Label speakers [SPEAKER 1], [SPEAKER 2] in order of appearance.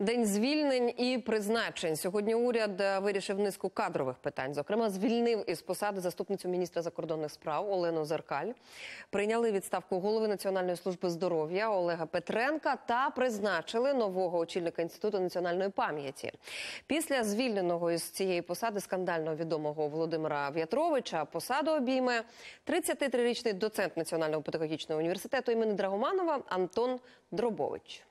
[SPEAKER 1] День звільнень і призначень. Сьогодні уряд е, вирішив низку кадрових питань. Зокрема, звільнив із посади заступницю міністра закордонних справ Олену Зеркаль. Прийняли відставку голови Національної служби здоров'я Олега Петренка та призначили нового очільника інституту національної пам'яті. Після звільненого із цієї посади скандально відомого Володимира В'ятровича посаду обійме 33-річний доцент Національного педагогічного університету імені Драгоманова Антон Дробович.